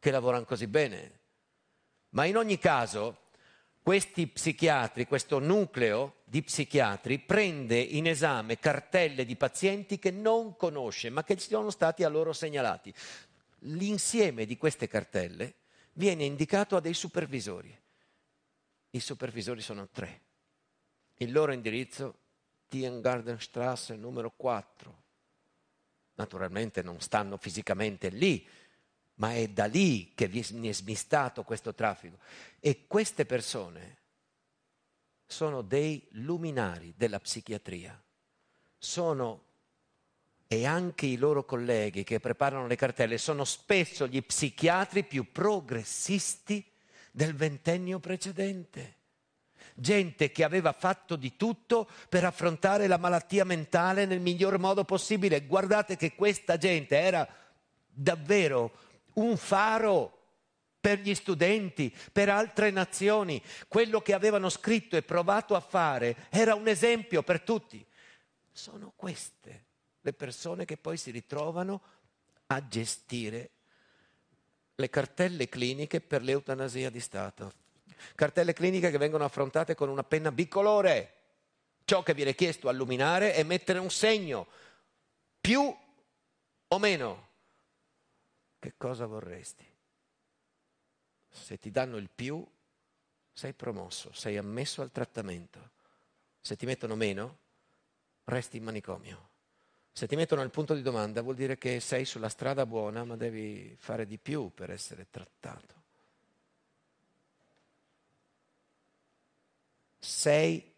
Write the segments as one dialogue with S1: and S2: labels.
S1: che lavorano così bene. Ma in ogni caso questi psichiatri, questo nucleo di psichiatri prende in esame cartelle di pazienti che non conosce ma che sono stati a loro segnalati. L'insieme di queste cartelle viene indicato a dei supervisori. I supervisori sono tre. Il loro indirizzo Tiengartenstrasse numero 4. Naturalmente non stanno fisicamente lì, ma è da lì che viene smistato questo traffico. E queste persone sono dei luminari della psichiatria, sono e anche i loro colleghi che preparano le cartelle sono spesso gli psichiatri più progressisti del ventennio precedente. Gente che aveva fatto di tutto per affrontare la malattia mentale nel miglior modo possibile. Guardate che questa gente era davvero un faro per gli studenti, per altre nazioni. Quello che avevano scritto e provato a fare era un esempio per tutti. Sono queste le persone che poi si ritrovano a gestire le cartelle cliniche per l'eutanasia di Stato. Cartelle cliniche che vengono affrontate con una penna bicolore. Ciò che viene chiesto a luminare è mettere un segno, più o meno che cosa vorresti? Se ti danno il più, sei promosso, sei ammesso al trattamento. Se ti mettono meno, resti in manicomio. Se ti mettono al punto di domanda vuol dire che sei sulla strada buona, ma devi fare di più per essere trattato. Sei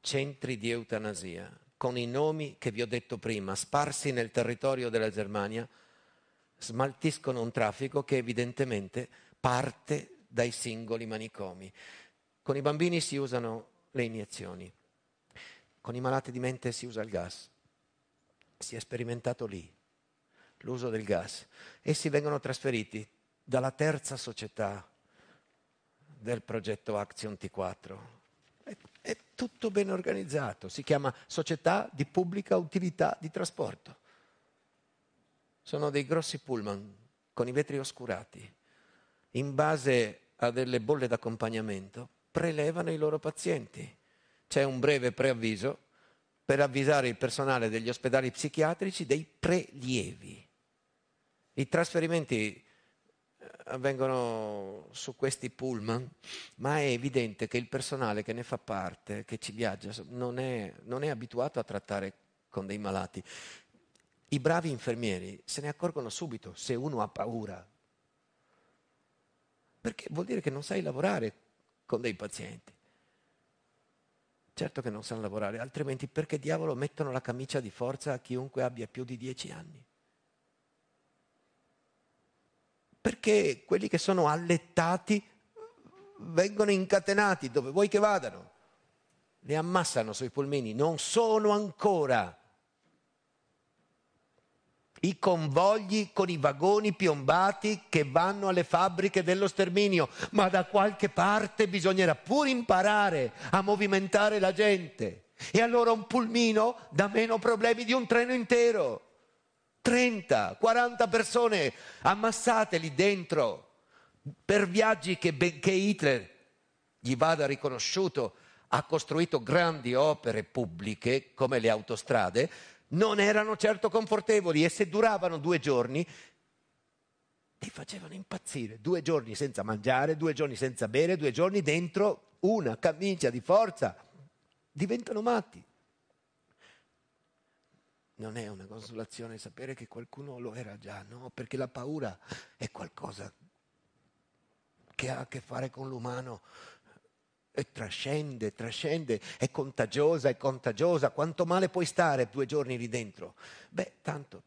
S1: centri di eutanasia con i nomi che vi ho detto prima, sparsi nel territorio della Germania, smaltiscono un traffico che evidentemente parte dai singoli manicomi. Con i bambini si usano le iniezioni, con i malati di mente si usa il gas, si è sperimentato lì l'uso del gas. Essi vengono trasferiti dalla terza società del progetto Action T4 tutto ben organizzato, si chiama società di pubblica utilità di trasporto. Sono dei grossi pullman con i vetri oscurati, in base a delle bolle d'accompagnamento, prelevano i loro pazienti. C'è un breve preavviso per avvisare il personale degli ospedali psichiatrici dei prelievi. I trasferimenti avvengono su questi pullman, ma è evidente che il personale che ne fa parte, che ci viaggia, non è, non è abituato a trattare con dei malati. I bravi infermieri se ne accorgono subito se uno ha paura, perché vuol dire che non sai lavorare con dei pazienti. Certo che non sanno lavorare, altrimenti perché diavolo mettono la camicia di forza a chiunque abbia più di dieci anni? perché quelli che sono allettati vengono incatenati dove vuoi che vadano, li ammassano sui polmini, non sono ancora i convogli con i vagoni piombati che vanno alle fabbriche dello sterminio, ma da qualche parte bisognerà pur imparare a movimentare la gente. E allora un pulmino dà meno problemi di un treno intero. 30, 40 persone ammassate lì dentro per viaggi che benché Hitler gli vada riconosciuto, ha costruito grandi opere pubbliche come le autostrade, non erano certo confortevoli e se duravano due giorni li facevano impazzire. Due giorni senza mangiare, due giorni senza bere, due giorni dentro una camicia di forza. Diventano matti. Non è una consolazione sapere che qualcuno lo era già, no, perché la paura è qualcosa che ha a che fare con l'umano e trascende, trascende, è contagiosa, è contagiosa. Quanto male puoi stare due giorni lì dentro? Beh, tanto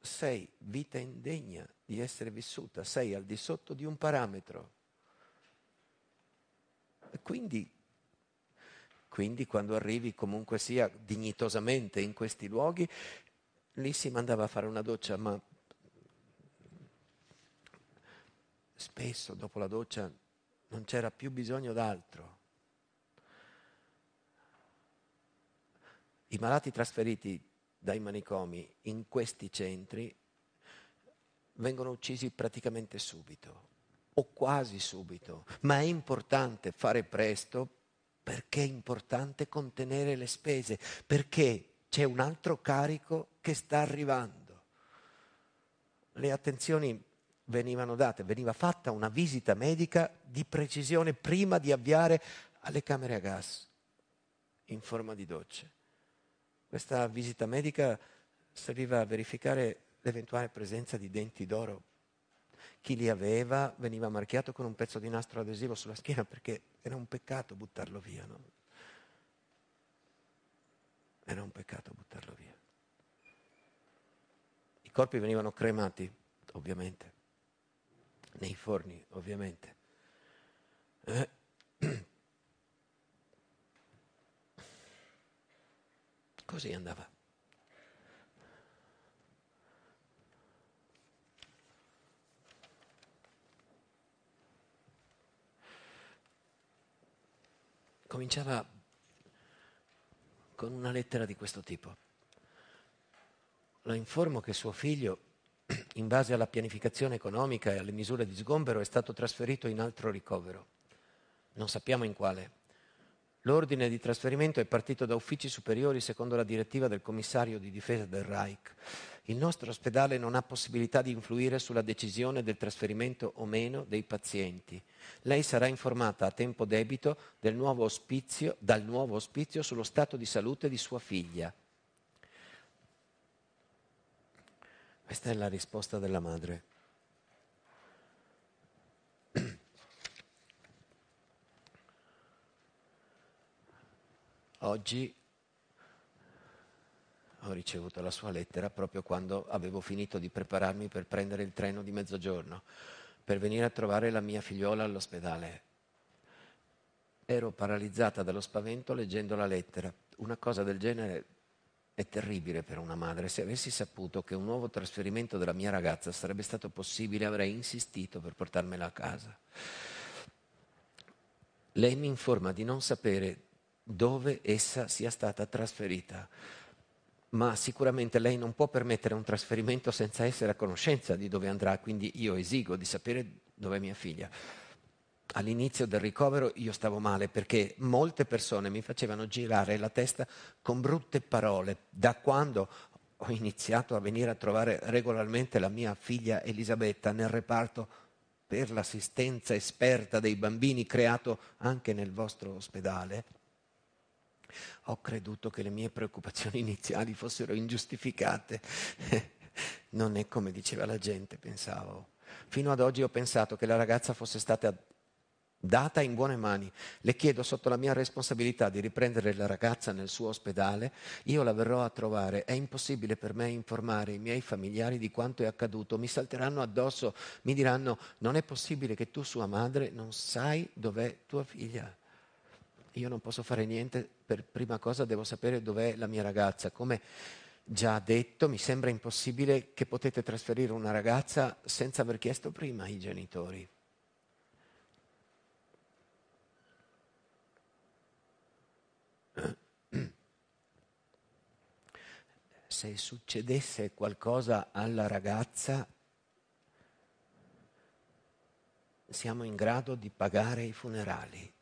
S1: sei vita indegna di essere vissuta, sei al di sotto di un parametro. E quindi quindi quando arrivi comunque sia dignitosamente in questi luoghi, lì si mandava a fare una doccia, ma spesso dopo la doccia non c'era più bisogno d'altro. I malati trasferiti dai manicomi in questi centri vengono uccisi praticamente subito o quasi subito, ma è importante fare presto perché è importante contenere le spese? Perché c'è un altro carico che sta arrivando. Le attenzioni venivano date, veniva fatta una visita medica di precisione prima di avviare alle camere a gas in forma di docce. Questa visita medica serviva a verificare l'eventuale presenza di denti d'oro. Chi li aveva veniva marchiato con un pezzo di nastro adesivo sulla schiena perché era un peccato buttarlo via, no? Era un peccato buttarlo via. I corpi venivano cremati, ovviamente, nei forni, ovviamente. Eh. Così andava. cominciava con una lettera di questo tipo. La informo che suo figlio, in base alla pianificazione economica e alle misure di sgombero, è stato trasferito in altro ricovero. Non sappiamo in quale L'ordine di trasferimento è partito da uffici superiori secondo la direttiva del commissario di difesa del Reich. Il nostro ospedale non ha possibilità di influire sulla decisione del trasferimento o meno dei pazienti. Lei sarà informata a tempo debito nuovo ospizio, dal nuovo ospizio sullo stato di salute di sua figlia. Questa è la risposta della madre. Oggi ho ricevuto la sua lettera proprio quando avevo finito di prepararmi per prendere il treno di mezzogiorno, per venire a trovare la mia figliola all'ospedale. Ero paralizzata dallo spavento leggendo la lettera. Una cosa del genere è terribile per una madre. Se avessi saputo che un nuovo trasferimento della mia ragazza sarebbe stato possibile, avrei insistito per portarmela a casa. Lei mi informa di non sapere dove essa sia stata trasferita. Ma sicuramente lei non può permettere un trasferimento senza essere a conoscenza di dove andrà, quindi io esigo di sapere dove è mia figlia. All'inizio del ricovero io stavo male perché molte persone mi facevano girare la testa con brutte parole. Da quando ho iniziato a venire a trovare regolarmente la mia figlia Elisabetta nel reparto per l'assistenza esperta dei bambini creato anche nel vostro ospedale, ho creduto che le mie preoccupazioni iniziali fossero ingiustificate. non è come diceva la gente, pensavo. Fino ad oggi ho pensato che la ragazza fosse stata data in buone mani. Le chiedo sotto la mia responsabilità di riprendere la ragazza nel suo ospedale, io la verrò a trovare. È impossibile per me informare i miei familiari di quanto è accaduto. Mi salteranno addosso, mi diranno non è possibile che tu, sua madre, non sai dov'è tua figlia io non posso fare niente, per prima cosa devo sapere dov'è la mia ragazza. Come già detto, mi sembra impossibile che potete trasferire una ragazza senza aver chiesto prima ai genitori. Eh? Se succedesse qualcosa alla ragazza, siamo in grado di pagare i funerali.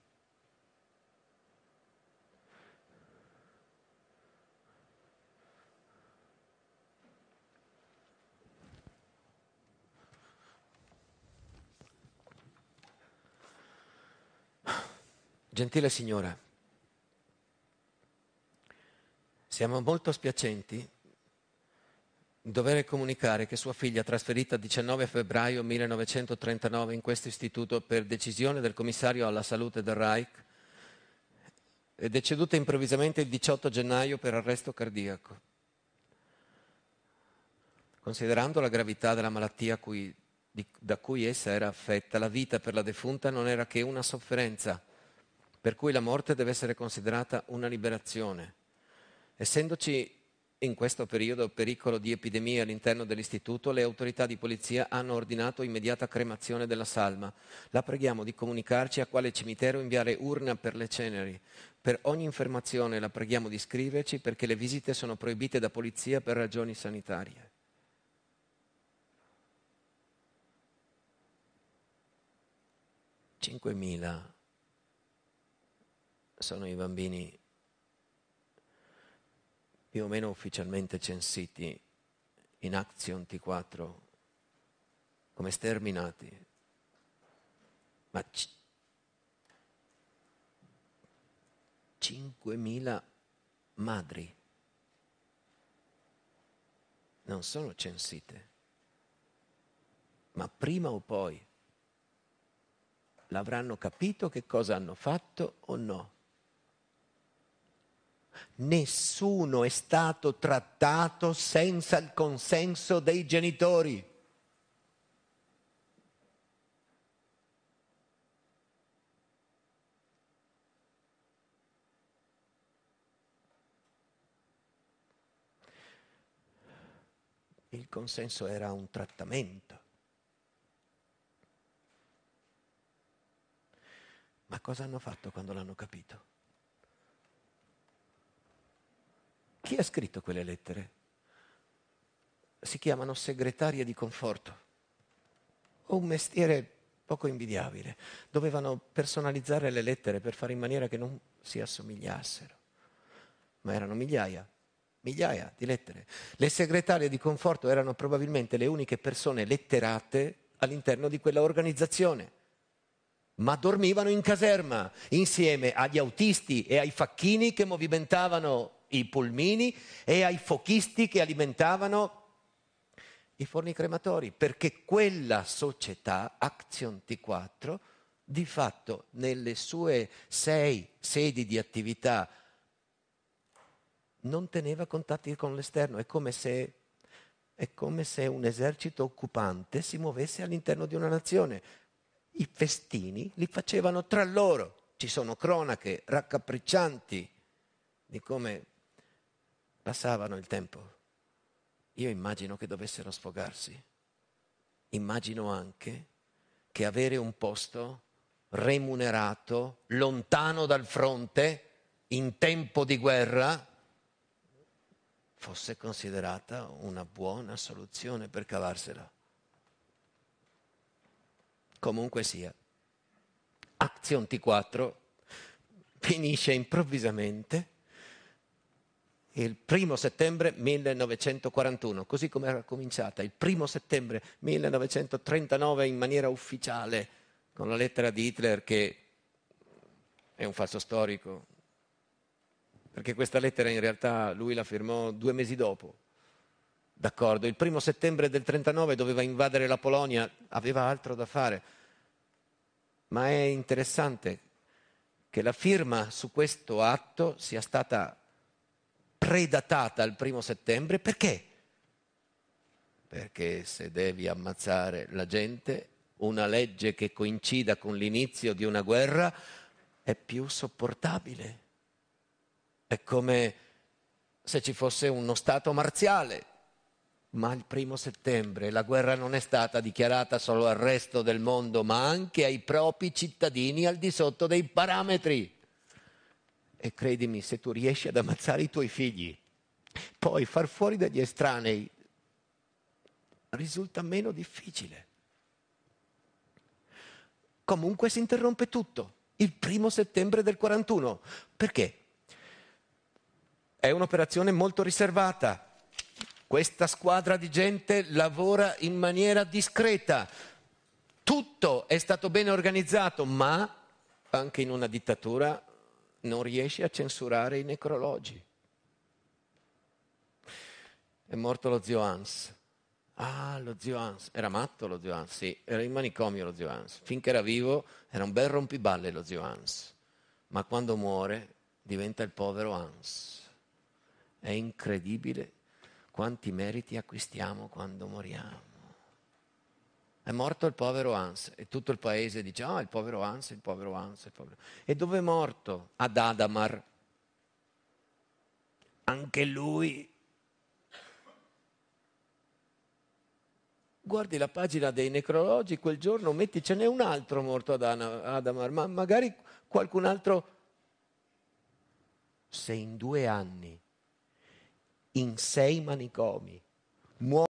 S1: Gentile signora, siamo molto spiacenti dover comunicare che sua figlia, trasferita il 19 febbraio 1939 in questo istituto per decisione del commissario alla salute del Reich, è deceduta improvvisamente il 18 gennaio per arresto cardiaco. Considerando la gravità della malattia cui, di, da cui essa era affetta, la vita per la defunta non era che una sofferenza per cui la morte deve essere considerata una liberazione. Essendoci in questo periodo pericolo di epidemia all'interno dell'istituto, le autorità di polizia hanno ordinato immediata cremazione della salma. La preghiamo di comunicarci a quale cimitero inviare urna per le ceneri. Per ogni informazione la preghiamo di scriverci perché le visite sono proibite da polizia per ragioni sanitarie. Cinquemila sono i bambini più o meno ufficialmente censiti in Action T4 come sterminati. Ma c- 5.000 madri non sono censite, ma prima o poi l'avranno capito che cosa hanno fatto o no. Nessuno è stato trattato senza il consenso dei genitori. Il consenso era un trattamento. Ma cosa hanno fatto quando l'hanno capito? Chi ha scritto quelle lettere? Si chiamano segretarie di conforto. Ho un mestiere poco invidiabile. Dovevano personalizzare le lettere per fare in maniera che non si assomigliassero. Ma erano migliaia, migliaia di lettere. Le segretarie di conforto erano probabilmente le uniche persone letterate all'interno di quella organizzazione. Ma dormivano in caserma insieme agli autisti e ai facchini che movimentavano i pulmini e ai fochisti che alimentavano i forni crematori, perché quella società, Action T4, di fatto nelle sue sei sedi di attività non teneva contatti con l'esterno, è come se, è come se un esercito occupante si muovesse all'interno di una nazione. I festini li facevano tra loro, ci sono cronache raccapriccianti di come passavano il tempo. Io immagino che dovessero sfogarsi. Immagino anche che avere un posto remunerato, lontano dal fronte, in tempo di guerra, fosse considerata una buona soluzione per cavarsela. Comunque sia, Action T4 finisce improvvisamente il primo settembre 1941, così come era cominciata, il primo settembre 1939 in maniera ufficiale, con la lettera di Hitler che è un falso storico, perché questa lettera in realtà lui la firmò due mesi dopo. D'accordo, il primo settembre del 1939 doveva invadere la Polonia, aveva altro da fare, ma è interessante che la firma su questo atto sia stata predatata al primo settembre, perché? Perché se devi ammazzare la gente, una legge che coincida con l'inizio di una guerra è più sopportabile. È come se ci fosse uno Stato marziale. Ma il primo settembre la guerra non è stata dichiarata solo al resto del mondo, ma anche ai propri cittadini al di sotto dei parametri. E credimi, se tu riesci ad ammazzare i tuoi figli, poi far fuori dagli estranei risulta meno difficile. Comunque si interrompe tutto, il primo settembre del 41. Perché? È un'operazione molto riservata. Questa squadra di gente lavora in maniera discreta. Tutto è stato bene organizzato, ma anche in una dittatura non riesce a censurare i necrologi. È morto lo zio Hans. Ah, lo zio Hans. Era matto lo zio Hans, sì. Era in manicomio lo zio Hans. Finché era vivo era un bel rompiballe lo zio Hans. Ma quando muore diventa il povero Hans. È incredibile quanti meriti acquistiamo quando moriamo. È morto il povero Hans e tutto il paese dice, ah, oh, il povero Hans, il povero Hans, il povero... E dove è morto? Ad Adamar. Anche lui. Guardi la pagina dei necrologi, quel giorno metti, ce n'è un altro morto ad Adamar, ma magari qualcun altro... Se in due anni, in sei manicomi, muore...